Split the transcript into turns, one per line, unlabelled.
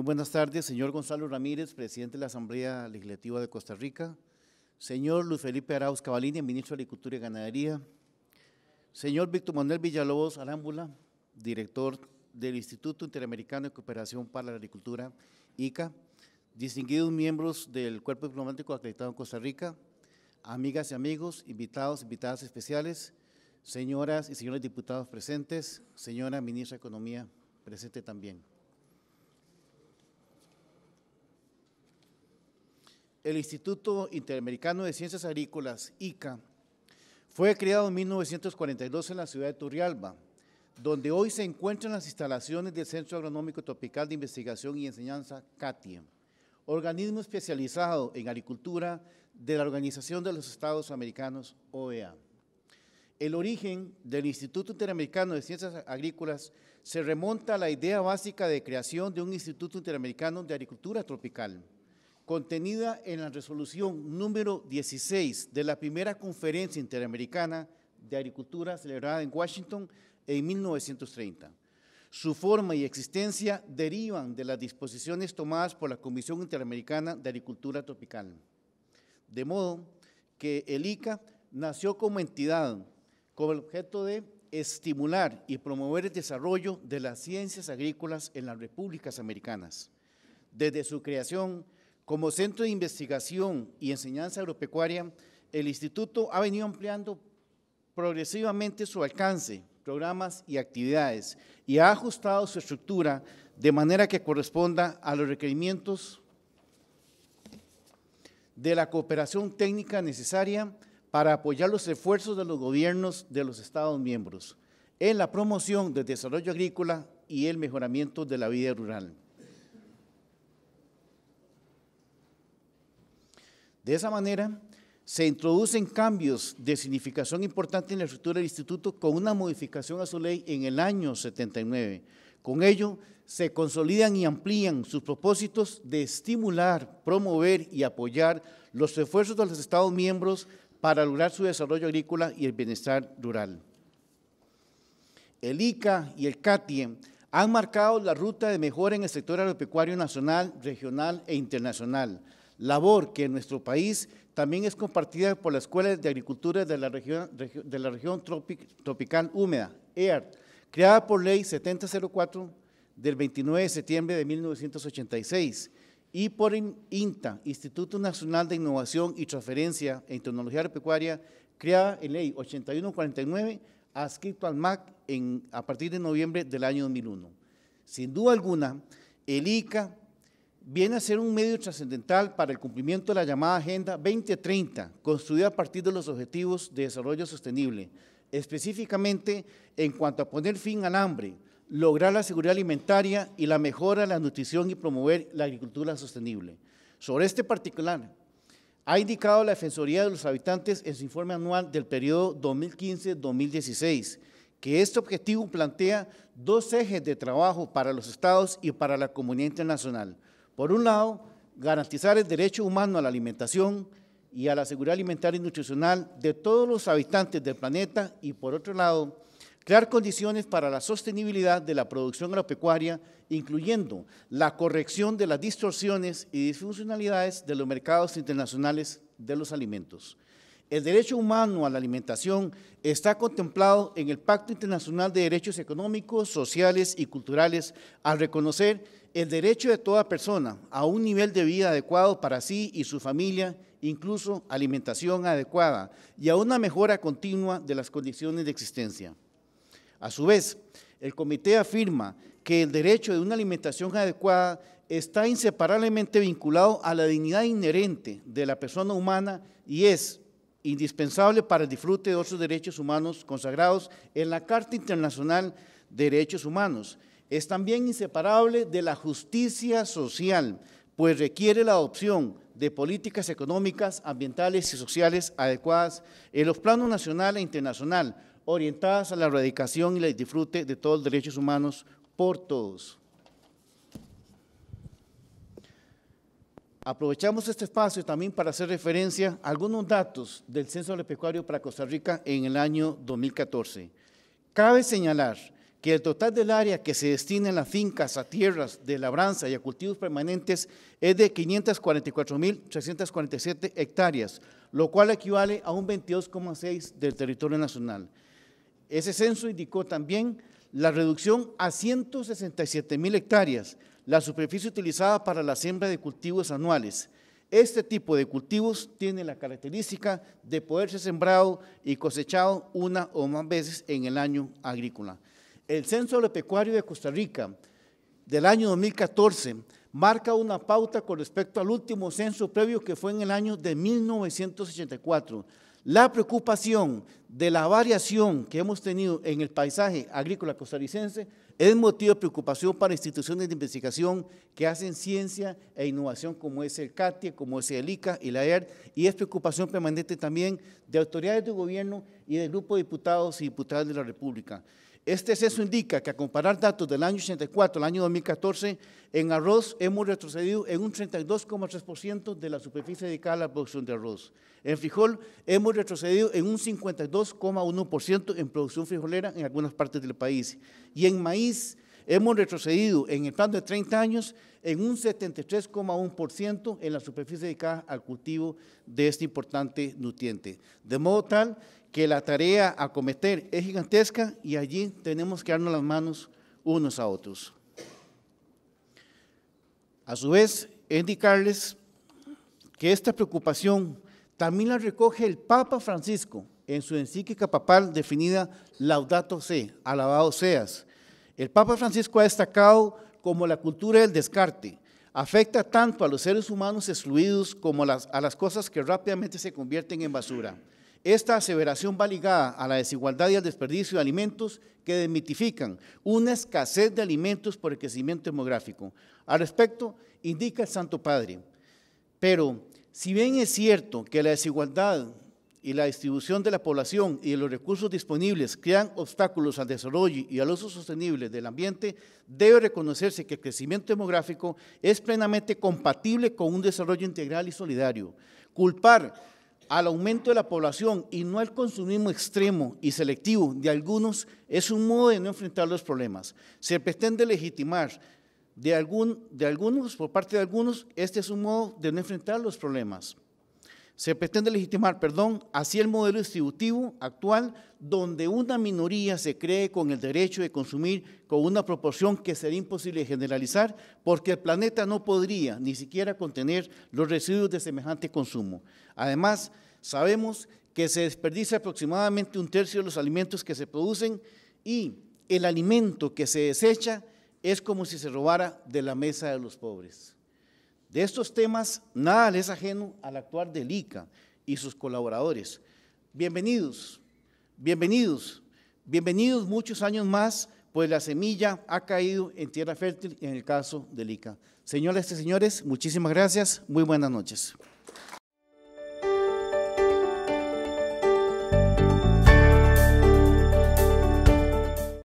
Muy buenas tardes, señor Gonzalo Ramírez, presidente de la Asamblea Legislativa de Costa Rica. Señor Luis Felipe Arauz Cavalini, ministro de Agricultura y Ganadería. Señor Víctor Manuel Villalobos Alámbula, director del Instituto Interamericano de Cooperación para la Agricultura, ICA. Distinguidos miembros del Cuerpo Diplomático acreditado en Costa Rica. Amigas y amigos, invitados, invitadas especiales. Señoras y señores diputados presentes. Señora ministra de Economía presente también. el Instituto Interamericano de Ciencias Agrícolas, ICA, fue creado en 1942 en la ciudad de Turrialba, donde hoy se encuentran las instalaciones del Centro Agronómico Tropical de Investigación y Enseñanza, CATIE, organismo especializado en agricultura de la Organización de los Estados Americanos, OEA. El origen del Instituto Interamericano de Ciencias Agrícolas se remonta a la idea básica de creación de un Instituto Interamericano de Agricultura Tropical, contenida en la resolución número 16 de la primera conferencia interamericana de agricultura celebrada en Washington en 1930. Su forma y existencia derivan de las disposiciones tomadas por la Comisión Interamericana de Agricultura Tropical. De modo que el ICA nació como entidad con el objeto de estimular y promover el desarrollo de las ciencias agrícolas en las repúblicas americanas. Desde su creación, como centro de investigación y enseñanza agropecuaria, el instituto ha venido ampliando progresivamente su alcance, programas y actividades y ha ajustado su estructura de manera que corresponda a los requerimientos de la cooperación técnica necesaria para apoyar los esfuerzos de los gobiernos de los Estados miembros en la promoción del desarrollo agrícola y el mejoramiento de la vida rural. De esa manera, se introducen cambios de significación importante en la estructura del instituto con una modificación a su ley en el año 79. Con ello, se consolidan y amplían sus propósitos de estimular, promover y apoyar los esfuerzos de los Estados miembros para lograr su desarrollo agrícola y el bienestar rural. El ICA y el CATIE han marcado la ruta de mejora en el sector agropecuario nacional, regional e internacional, labor que en nuestro país también es compartida por la Escuela de agricultura de la región, de la región tropical húmeda, EART, creada por ley 7004 del 29 de septiembre de 1986 y por INTA, Instituto Nacional de Innovación y Transferencia en Tecnología Agropecuaria, creada en ley 8149, adscrito al MAC en, a partir de noviembre del año 2001. Sin duda alguna, el ICA viene a ser un medio trascendental para el cumplimiento de la llamada Agenda 2030, construida a partir de los Objetivos de Desarrollo Sostenible, específicamente en cuanto a poner fin al hambre, lograr la seguridad alimentaria y la mejora de la nutrición y promover la agricultura sostenible. Sobre este particular, ha indicado la Defensoría de los Habitantes en su informe anual del periodo 2015-2016 que este objetivo plantea dos ejes de trabajo para los estados y para la comunidad internacional – por un lado, garantizar el derecho humano a la alimentación y a la seguridad alimentaria y nutricional de todos los habitantes del planeta y, por otro lado, crear condiciones para la sostenibilidad de la producción agropecuaria, incluyendo la corrección de las distorsiones y disfuncionalidades de los mercados internacionales de los alimentos. El derecho humano a la alimentación está contemplado en el Pacto Internacional de Derechos Económicos, Sociales y Culturales al reconocer el derecho de toda persona a un nivel de vida adecuado para sí y su familia, incluso alimentación adecuada y a una mejora continua de las condiciones de existencia. A su vez, el comité afirma que el derecho de una alimentación adecuada está inseparablemente vinculado a la dignidad inherente de la persona humana y es, indispensable para el disfrute de otros derechos humanos consagrados en la Carta Internacional de Derechos Humanos. Es también inseparable de la justicia social, pues requiere la adopción de políticas económicas, ambientales y sociales adecuadas en los planos nacional e internacional, orientadas a la erradicación y el disfrute de todos los derechos humanos por todos. Aprovechamos este espacio también para hacer referencia a algunos datos del Censo Pecuario para Costa Rica en el año 2014. Cabe señalar que el total del área que se destina en las fincas a tierras de labranza y a cultivos permanentes es de 544.347 hectáreas, lo cual equivale a un 22,6 del territorio nacional. Ese censo indicó también la reducción a 167 mil hectáreas, la superficie utilizada para la siembra de cultivos anuales. Este tipo de cultivos tiene la característica de poder ser sembrado y cosechado una o más veces en el año agrícola. El Censo Agropecuario de Costa Rica del año 2014 marca una pauta con respecto al último censo previo que fue en el año de 1984. La preocupación de la variación que hemos tenido en el paisaje agrícola costarricense es motivo de preocupación para instituciones de investigación que hacen ciencia e innovación como es el CATIE, como es el ICA y la ER, y es preocupación permanente también de autoridades de gobierno y del grupo de diputados y diputadas de la República. Este exceso indica que a comparar datos del año 84 al año 2014, en arroz hemos retrocedido en un 32,3% de la superficie dedicada a la producción de arroz. En frijol hemos retrocedido en un 52,1% en producción frijolera en algunas partes del país. Y en maíz Hemos retrocedido en el plan de 30 años en un 73,1% en la superficie dedicada al cultivo de este importante nutriente. De modo tal que la tarea a cometer es gigantesca y allí tenemos que darnos las manos unos a otros. A su vez, indicarles que esta preocupación también la recoge el Papa Francisco en su encíclica papal definida Laudato Si, alabado seas, el Papa Francisco ha destacado como la cultura del descarte afecta tanto a los seres humanos excluidos como a las, cosas que rápidamente se convierten en basura. Esta aseveración va ligada a la desigualdad y al desperdicio de alimentos que demitifican una escasez de alimentos por el crecimiento demográfico. Al respecto, indica el Santo Padre. Pero, si bien es cierto que la desigualdad y la distribución de la población y de los recursos disponibles crean obstáculos al desarrollo y al uso sostenible del ambiente, debe reconocerse que el crecimiento demográfico es plenamente compatible con un desarrollo integral y solidario. Culpar al aumento de la población y no al consumismo extremo y selectivo de algunos es un modo de no enfrentar los problemas. Se pretende legitimar de, algún, de algunos, por parte de algunos, este es un modo de no enfrentar los problemas. Se pretende legitimar, perdón, así el modelo distributivo actual, donde una minoría se cree con el derecho de consumir con una proporción que sería imposible generalizar, porque el planeta no podría ni siquiera contener los residuos de semejante consumo. Además, sabemos que se desperdicia aproximadamente un tercio de los alimentos que se producen y el alimento que se desecha es como si se robara de la mesa de los pobres. De estos temas, nada les es ajeno al actuar del ICA y sus colaboradores. Bienvenidos, bienvenidos, bienvenidos muchos años más, pues la semilla ha caído en tierra fértil en el caso del ICA. Señoras y señores, muchísimas gracias, muy buenas noches.